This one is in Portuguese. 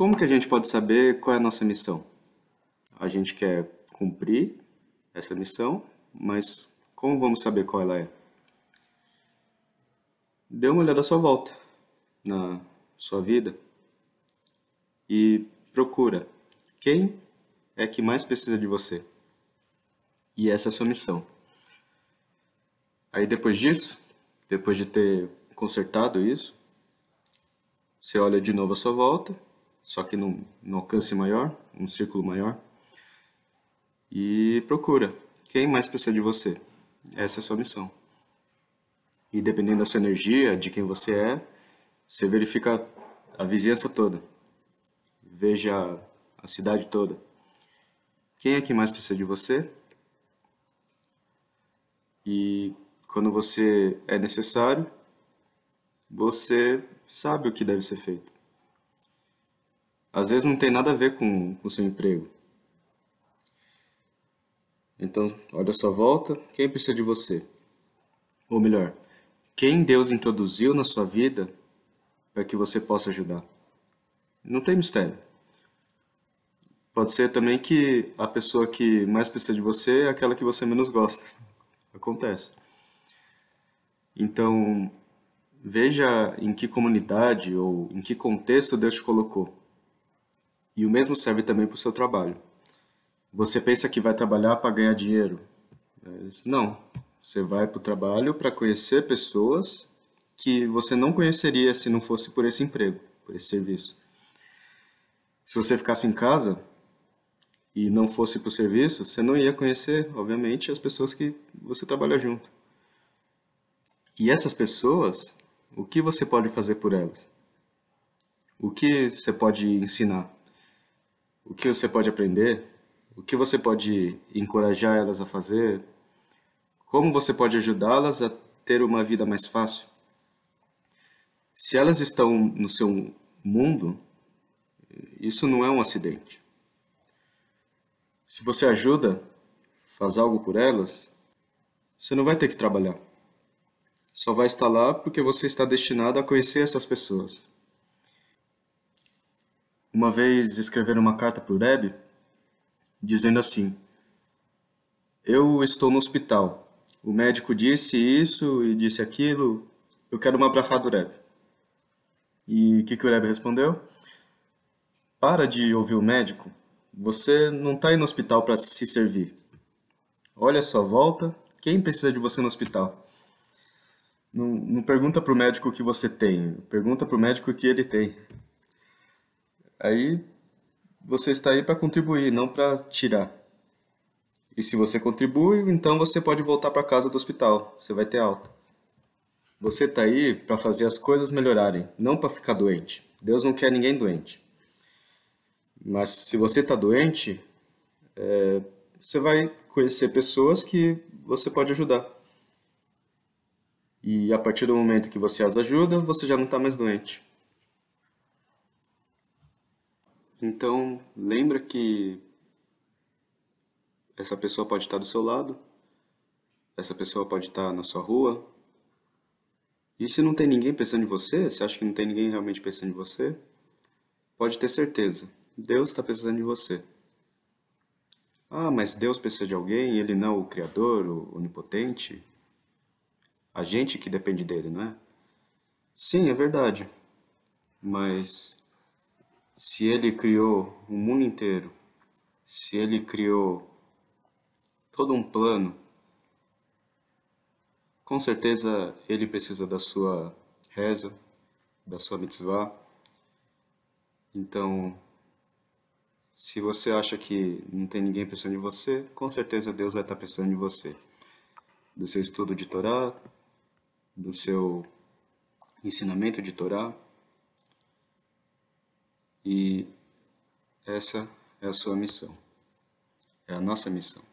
Como que a gente pode saber qual é a nossa missão? A gente quer cumprir essa missão, mas como vamos saber qual ela é? Dê uma olhada à sua volta, na sua vida, e procura quem é que mais precisa de você. E essa é a sua missão. Aí depois disso, depois de ter consertado isso, você olha de novo à sua volta só que num, num alcance maior, um círculo maior. E procura. Quem mais precisa de você? Essa é a sua missão. E dependendo da sua energia, de quem você é, você verifica a vizinhança toda. Veja a cidade toda. Quem é que mais precisa de você? E quando você é necessário, você sabe o que deve ser feito às vezes não tem nada a ver com o seu emprego. Então, olha a sua volta, quem precisa de você? Ou melhor, quem Deus introduziu na sua vida para que você possa ajudar? Não tem mistério. Pode ser também que a pessoa que mais precisa de você é aquela que você menos gosta. Acontece. Então, veja em que comunidade ou em que contexto Deus te colocou. E o mesmo serve também para o seu trabalho. Você pensa que vai trabalhar para ganhar dinheiro? Mas é, não. Você vai para o trabalho para conhecer pessoas que você não conheceria se não fosse por esse emprego, por esse serviço. Se você ficasse em casa e não fosse para o serviço, você não ia conhecer, obviamente, as pessoas que você trabalha junto. E essas pessoas, o que você pode fazer por elas? O que você pode ensinar? o que você pode aprender, o que você pode encorajar elas a fazer, como você pode ajudá-las a ter uma vida mais fácil. Se elas estão no seu mundo, isso não é um acidente. Se você ajuda, faz algo por elas, você não vai ter que trabalhar. Só vai estar lá porque você está destinado a conhecer essas pessoas uma vez escreveram uma carta para o Reb, dizendo assim: Eu estou no hospital. O médico disse isso e disse aquilo. Eu quero uma brachá do Reb. E o que, que o Reb respondeu? Para de ouvir o médico. Você não está aí no hospital para se servir. Olha só, volta. Quem precisa de você no hospital? Não, não pergunta para o médico o que você tem. Pergunta para o médico o que ele tem. Aí você está aí para contribuir, não para tirar. E se você contribui, então você pode voltar para casa do hospital, você vai ter alta. Você está aí para fazer as coisas melhorarem, não para ficar doente. Deus não quer ninguém doente. Mas se você está doente, é, você vai conhecer pessoas que você pode ajudar. E a partir do momento que você as ajuda, você já não está mais doente. Então, lembra que essa pessoa pode estar do seu lado, essa pessoa pode estar na sua rua. E se não tem ninguém pensando em você, se acha que não tem ninguém realmente pensando em você, pode ter certeza, Deus está precisando de você. Ah, mas Deus precisa de alguém, ele não é o Criador, o Onipotente. A gente que depende dele, não é? Sim, é verdade. Mas se ele criou o mundo inteiro, se ele criou todo um plano, com certeza ele precisa da sua reza, da sua mitzvah. Então, se você acha que não tem ninguém pensando em você, com certeza Deus vai estar pensando em você. Do seu estudo de Torá, do seu ensinamento de Torá, e essa é a sua missão. É a nossa missão.